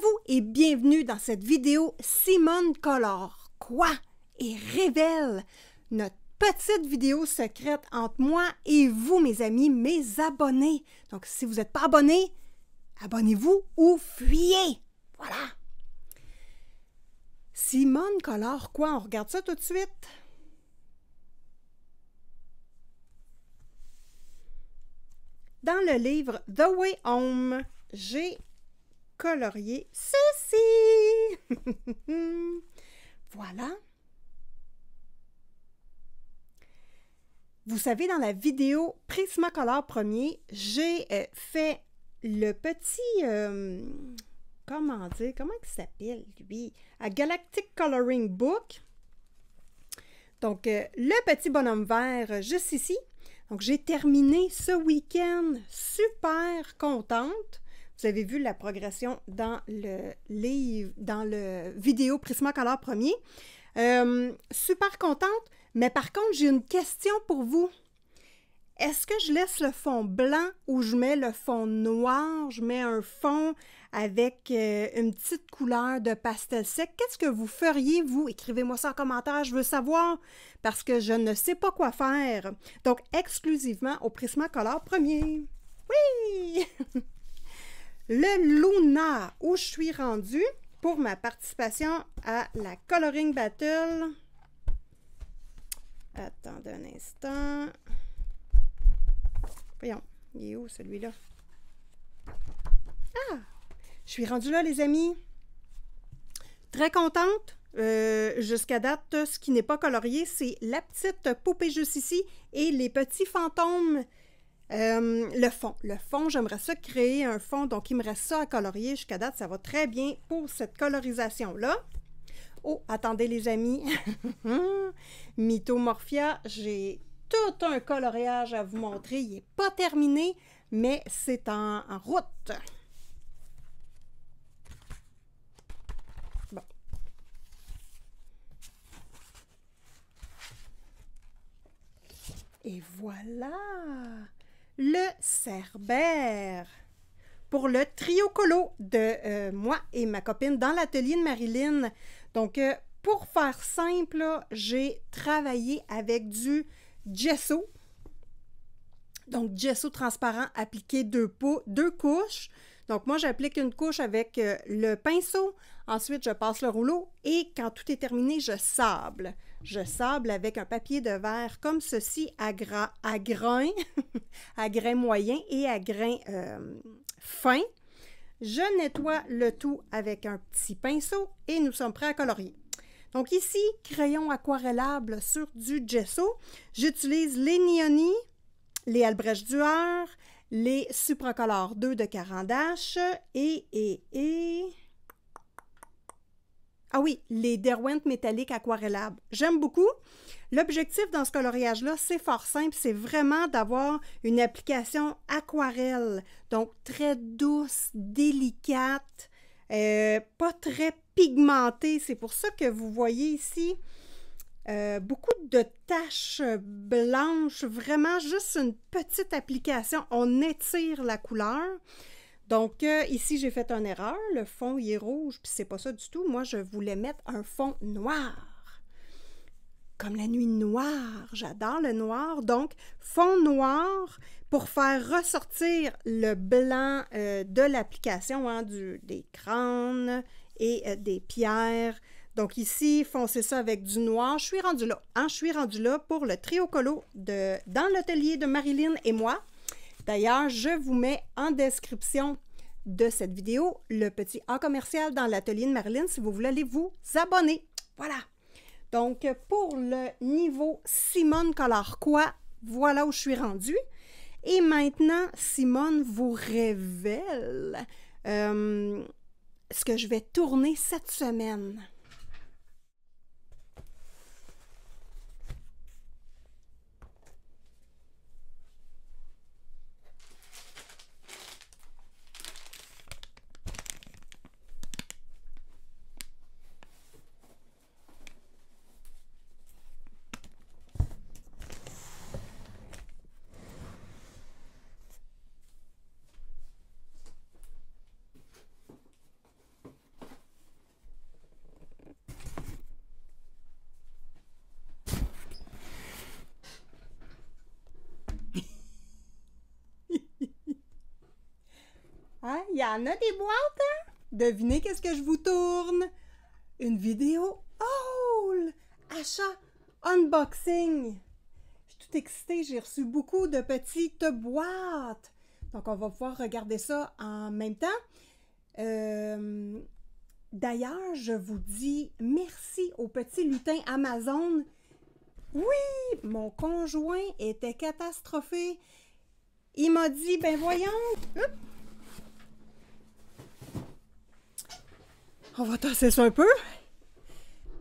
vous et bienvenue dans cette vidéo Simone color Quoi? Et révèle notre petite vidéo secrète entre moi et vous, mes amis, mes abonnés. Donc, si vous n'êtes pas abonné, abonnez-vous ou fuyez. Voilà. Simone color quoi? On regarde ça tout de suite. Dans le livre The Way Home, j'ai colorier ceci. voilà. Vous savez, dans la vidéo Prismacolor premier, j'ai euh, fait le petit... Euh, comment dire? Comment il s'appelle, lui? À Galactic Coloring Book. Donc, euh, le petit bonhomme vert juste ici. Donc, j'ai terminé ce week-end super contente. Vous avez vu la progression dans le livre, dans le vidéo Prismacolor premier. Euh, super contente, mais par contre, j'ai une question pour vous. Est-ce que je laisse le fond blanc ou je mets le fond noir? Je mets un fond avec euh, une petite couleur de pastel sec. Qu'est-ce que vous feriez, vous? Écrivez-moi ça en commentaire, je veux savoir, parce que je ne sais pas quoi faire. Donc, exclusivement au Prismacolor premier. Oui! le Luna, où je suis rendue pour ma participation à la Coloring Battle. Attendez un instant. Voyons, il est où celui-là? Ah! Je suis rendue là, les amis. Très contente. Euh, jusqu'à date, ce qui n'est pas colorié, c'est la petite poupée juste ici et les petits fantômes euh, le fond. Le fond, j'aimerais ça créer un fond, donc il me reste ça à colorier. Jusqu'à date, ça va très bien pour cette colorisation-là. Oh, attendez les amis. Mythomorphia, j'ai tout un coloriage à vous montrer. Il n'est pas terminé, mais c'est en, route. Et voilà! le cerbère. Pour le trio colo de euh, moi et ma copine dans l'atelier de Marilyn. Donc, euh, pour faire simple, j'ai travaillé avec du gesso. Donc, gesso transparent appliqué deux, pots, deux couches. Donc moi, j'applique une couche avec euh, le pinceau, ensuite je passe le rouleau et quand tout est terminé, je sable. Je sable avec un papier de verre comme ceci à, grains, à grain, à grain moyen et à grain euh, fin. Je nettoie le tout avec un petit pinceau et nous sommes prêts à colorier. Donc ici, crayon aquarellable sur du gesso. J'utilise les Nioni, les Albrecht dueur, les supracolores 2 de Carandache et, et, et... Ah oui, les Derwent métalliques aquarellables. J'aime beaucoup. L'objectif dans ce coloriage-là, c'est fort simple, c'est vraiment d'avoir une application aquarelle, donc très douce, délicate, euh, pas très pigmentée. C'est pour ça que vous voyez ici, euh, beaucoup de taches euh, blanches, vraiment juste une petite application. On étire la couleur. Donc euh, ici, j'ai fait une erreur. Le fond, il est rouge, puis c'est pas ça du tout. Moi, je voulais mettre un fond noir. Comme la nuit noire. J'adore le noir. Donc, fond noir pour faire ressortir le blanc de l'application, hein, des crânes et des pierres. Donc ici, foncez ça avec du noir. Je suis rendue là. Hein. Je suis rendue là pour le trio colo de, dans l'atelier de Marilyn et moi. D'ailleurs, je vous mets en description de cette vidéo le petit A commercial dans l'atelier de Marilyn si vous voulez aller vous abonner. Voilà. Donc, pour le niveau Simone quoi voilà où je suis rendue. Et maintenant, Simone vous révèle euh, ce que je vais tourner cette semaine. Hein? Il y en a des boîtes, hein? Devinez qu'est-ce que je vous tourne? Une vidéo haul! Achat unboxing! Je suis tout excitée, j'ai reçu beaucoup de petites boîtes. Donc, on va pouvoir regarder ça en même temps. Euh, d'ailleurs, je vous dis merci au petit lutin Amazon. Oui, mon conjoint était catastrophé. Il m'a dit, ben voyons, On va tasser ça un peu.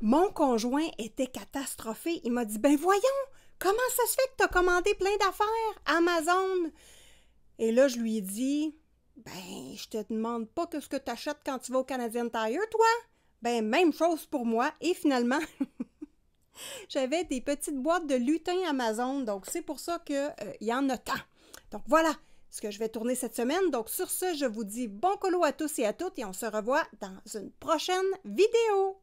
Mon conjoint était catastrophé. Il m'a dit Ben voyons, comment ça se fait que tu as commandé plein d'affaires Amazon Et là, je lui ai dit Ben, je te demande pas que ce que tu achètes quand tu vas au Canadian Tire, toi. Ben, même chose pour moi. Et finalement, j'avais des petites boîtes de lutin Amazon. Donc, c'est pour ça qu'il euh, y en a tant. Donc, voilà ce que je vais tourner cette semaine. Donc sur ce, je vous dis bon colo à tous et à toutes et on se revoit dans une prochaine vidéo.